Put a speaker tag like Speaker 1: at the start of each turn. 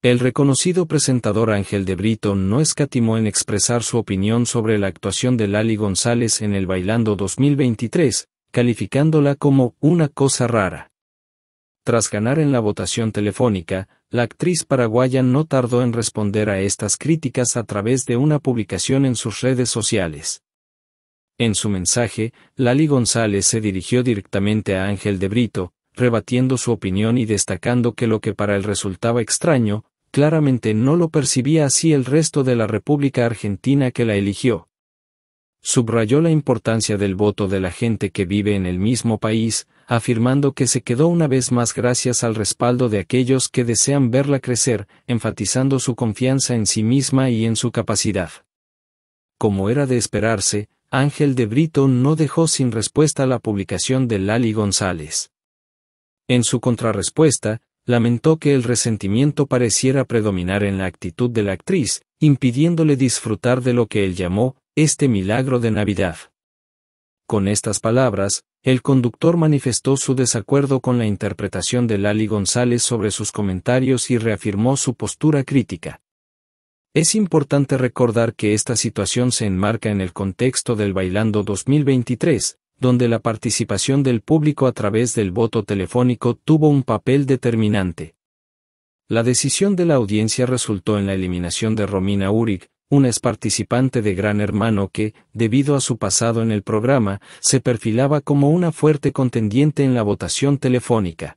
Speaker 1: El reconocido presentador Ángel de Brito no escatimó en expresar su opinión sobre la actuación de Lali González en el Bailando 2023, calificándola como una cosa rara. Tras ganar en la votación telefónica, la actriz paraguaya no tardó en responder a estas críticas a través de una publicación en sus redes sociales. En su mensaje, Lali González se dirigió directamente a Ángel de Brito, rebatiendo su opinión y destacando que lo que para él resultaba extraño, claramente no lo percibía así el resto de la República Argentina que la eligió. Subrayó la importancia del voto de la gente que vive en el mismo país, afirmando que se quedó una vez más gracias al respaldo de aquellos que desean verla crecer, enfatizando su confianza en sí misma y en su capacidad. Como era de esperarse, Ángel de Brito no dejó sin respuesta la publicación de Lali González. En su contrarrespuesta, lamentó que el resentimiento pareciera predominar en la actitud de la actriz, impidiéndole disfrutar de lo que él llamó este milagro de Navidad. Con estas palabras, el conductor manifestó su desacuerdo con la interpretación de Lali González sobre sus comentarios y reafirmó su postura crítica. Es importante recordar que esta situación se enmarca en el contexto del Bailando 2023, donde la participación del público a través del voto telefónico tuvo un papel determinante. La decisión de la audiencia resultó en la eliminación de Romina Urig, una ex participante de Gran Hermano que, debido a su pasado en el programa, se perfilaba como una fuerte contendiente en la votación telefónica.